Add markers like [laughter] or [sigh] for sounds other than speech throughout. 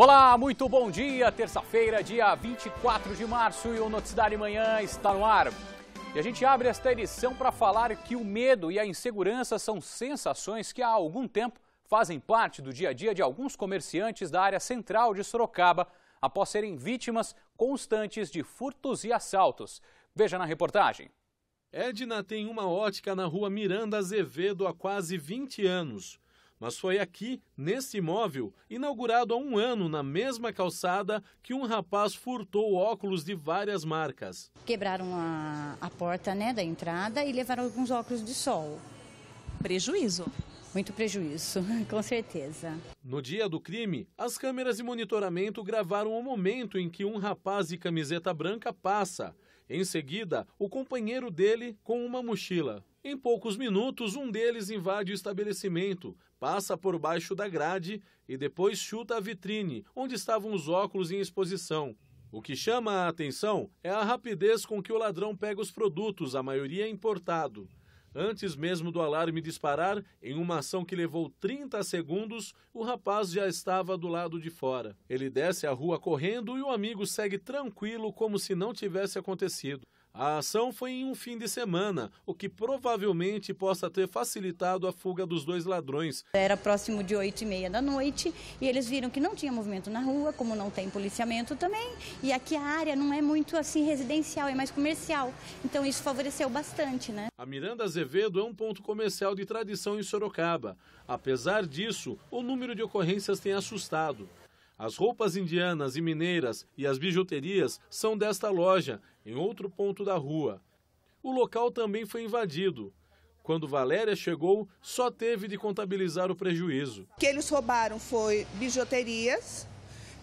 Olá, muito bom dia. Terça-feira, dia 24 de março e o Noticiário de Manhã está no ar. E a gente abre esta edição para falar que o medo e a insegurança são sensações que há algum tempo fazem parte do dia a dia de alguns comerciantes da área central de Sorocaba, após serem vítimas constantes de furtos e assaltos. Veja na reportagem. Edna tem uma ótica na rua Miranda Azevedo há quase 20 anos. Mas foi aqui, nesse imóvel, inaugurado há um ano na mesma calçada, que um rapaz furtou óculos de várias marcas. Quebraram a, a porta né, da entrada e levaram alguns óculos de sol. Prejuízo. Muito prejuízo, [laughs] com certeza. No dia do crime, as câmeras de monitoramento gravaram o momento em que um rapaz de camiseta branca passa. Em seguida, o companheiro dele com uma mochila. Em poucos minutos, um deles invade o estabelecimento, passa por baixo da grade e depois chuta a vitrine, onde estavam os óculos em exposição. O que chama a atenção é a rapidez com que o ladrão pega os produtos, a maioria importado. Antes mesmo do alarme disparar, em uma ação que levou 30 segundos, o rapaz já estava do lado de fora. Ele desce a rua correndo e o amigo segue tranquilo, como se não tivesse acontecido. A ação foi em um fim de semana, o que provavelmente possa ter facilitado a fuga dos dois ladrões. Era próximo de 8 e meia da noite e eles viram que não tinha movimento na rua, como não tem policiamento também, e aqui a área não é muito assim residencial, é mais comercial. Então isso favoreceu bastante, né? A Miranda Azevedo é um ponto comercial de tradição em Sorocaba. Apesar disso, o número de ocorrências tem assustado. As roupas indianas e mineiras e as bijuterias são desta loja em outro ponto da rua. O local também foi invadido. Quando Valéria chegou, só teve de contabilizar o prejuízo. O que eles roubaram foi bijuterias,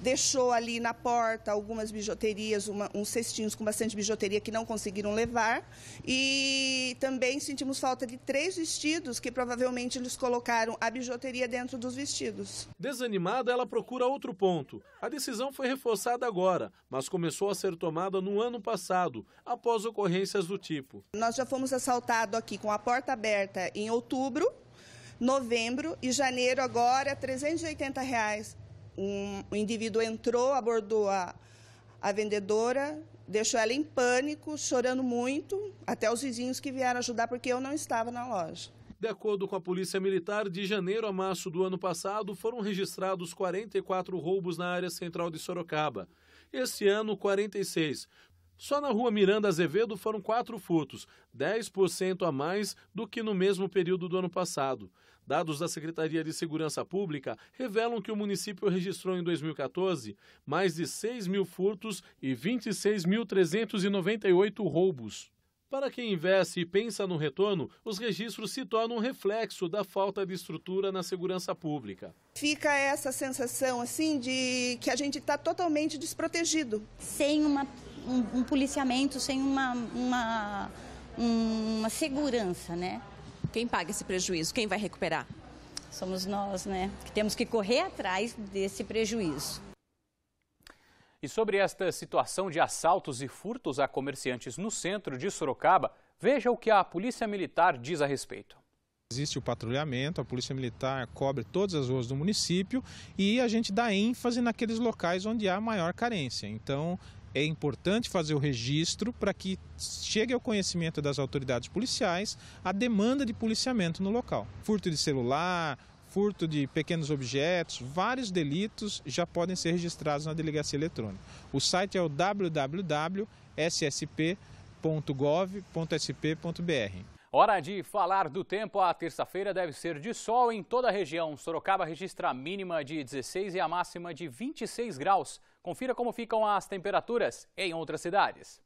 deixou ali na porta algumas bijuterias, uma, uns cestinhos com bastante bijuteria que não conseguiram levar. E também sentimos falta de três vestidos que provavelmente eles colocaram a bijuteria dentro dos vestidos. Desanimada, ela procura outro ponto. A decisão foi reforçada agora, mas começou a ser tomada no ano passado, após ocorrências do tipo. Nós já fomos assaltados aqui com a porta aberta em outubro, novembro e janeiro agora, 380 reais um, um indivíduo entrou, abordou a, a vendedora, deixou ela em pânico, chorando muito, até os vizinhos que vieram ajudar, porque eu não estava na loja. De acordo com a Polícia Militar, de janeiro a março do ano passado foram registrados 44 roubos na área central de Sorocaba. Este ano, 46. Só na rua Miranda Azevedo foram quatro furtos, 10% a mais do que no mesmo período do ano passado. Dados da Secretaria de Segurança Pública revelam que o município registrou em 2014 mais de 6 mil furtos e 26.398 roubos. Para quem investe e pensa no retorno, os registros se tornam um reflexo da falta de estrutura na segurança pública. Fica essa sensação assim de que a gente está totalmente desprotegido. Sem uma, um, um policiamento, sem uma, uma, uma segurança, né? Quem paga esse prejuízo? Quem vai recuperar? Somos nós, né? Que temos que correr atrás desse prejuízo. E sobre esta situação de assaltos e furtos a comerciantes no centro de Sorocaba, veja o que a Polícia Militar diz a respeito. Existe o patrulhamento, a Polícia Militar cobre todas as ruas do município e a gente dá ênfase naqueles locais onde há maior carência. Então, é importante fazer o registro para que chegue ao conhecimento das autoridades policiais a demanda de policiamento no local. Furto de celular, furto de pequenos objetos, vários delitos já podem ser registrados na delegacia eletrônica. O site é o www.ssp.gov.sp.br. Hora de falar do tempo. A terça-feira deve ser de sol em toda a região. Sorocaba registra a mínima de 16 e a máxima de 26 graus. Confira como ficam as temperaturas em outras cidades.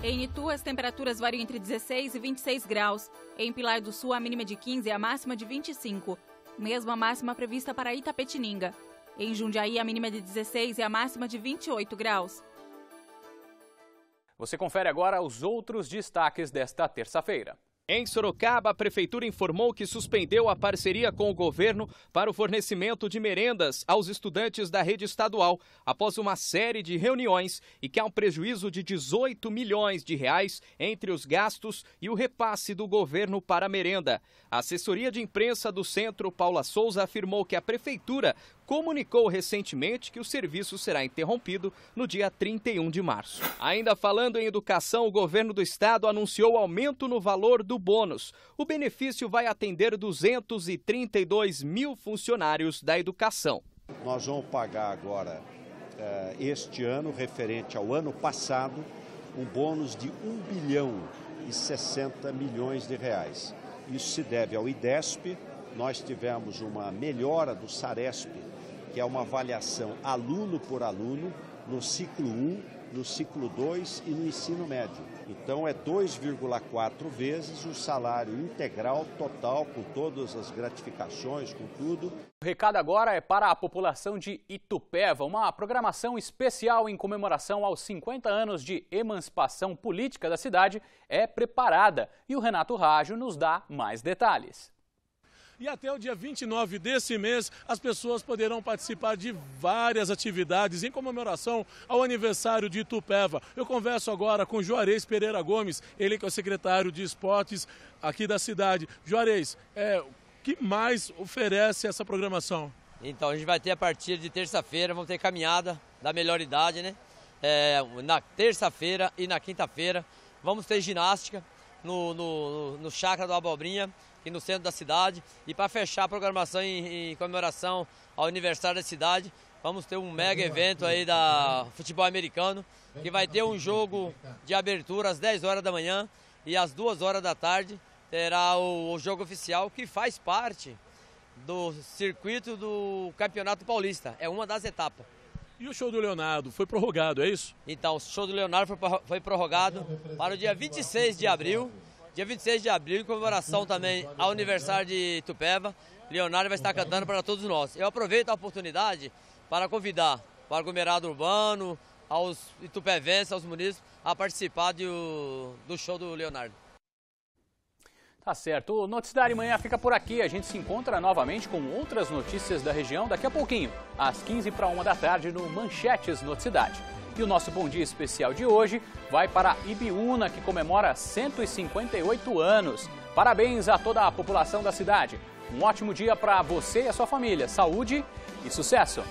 Em Itu, as temperaturas variam entre 16 e 26 graus. Em Pilar do Sul, a mínima de 15 e a máxima de 25. Mesma máxima prevista para Itapetininga. Em Jundiaí, a mínima de 16 e a máxima de 28 graus. Você confere agora os outros destaques desta terça-feira. Em Sorocaba, a prefeitura informou que suspendeu a parceria com o governo para o fornecimento de merendas aos estudantes da rede estadual após uma série de reuniões e que há um prejuízo de 18 milhões de reais entre os gastos e o repasse do governo para a merenda. A assessoria de imprensa do Centro Paula Souza afirmou que a prefeitura comunicou recentemente que o serviço será interrompido no dia 31 de março. Ainda falando em educação, o governo do estado anunciou aumento no valor do bônus. O benefício vai atender 232 mil funcionários da educação. Nós vamos pagar agora, eh, este ano, referente ao ano passado, um bônus de 1 bilhão e 60 milhões de reais. Isso se deve ao IDESP, nós tivemos uma melhora do SARESP, que é uma avaliação aluno por aluno, no ciclo 1, no ciclo 2 e no ensino médio. Então é 2,4 vezes o salário integral total, com todas as gratificações, com tudo. O recado agora é para a população de Itupeva, uma programação especial em comemoração aos 50 anos de emancipação política da cidade é preparada e o Renato Rágio nos dá mais detalhes. E até o dia 29 desse mês, as pessoas poderão participar de várias atividades em comemoração ao aniversário de Itupeva. Eu converso agora com Juarez Pereira Gomes, ele que é o secretário de esportes aqui da cidade. Juarez, é, que mais oferece essa programação? Então, a gente vai ter a partir de terça-feira, vamos ter caminhada da melhor idade, né? É, na terça-feira e na quinta-feira. Vamos ter ginástica no, no, no Chácara do Abobrinha aqui no centro da cidade. E para fechar a programação em, em, comemoração ao aniversário da cidade, vamos ter um mega evento aí da futebol americano, que vai ter um jogo de abertura às 10 horas da manhã e às 2 horas da tarde terá o, o jogo oficial que faz parte do circuito do Campeonato Paulista. É uma das etapas. E o show do Leonardo foi prorrogado, é isso? Então, o show do Leonardo foi prorrogado para o dia 26 de abril Dia 26 de abril, em comemoração também ao aniversário de Tupeva, Leonardo vai estar cantando para todos nós. Eu aproveito a oportunidade para convidar o aglomerado urbano, aos itupevenses, aos munícipes, a participar do, do show do Leonardo. Tá certo. O Noticiário Manhã fica por aqui. A gente se encontra novamente com outras notícias da região daqui a pouquinho, às 15 para 1 da tarde, no Manchetes Noticidade. E o nosso Bom Dia Especial de hoje vai para Ibiúna, que comemora 158 anos. Parabéns a toda a população da cidade. Um ótimo dia para você e a sua família. Saúde e sucesso!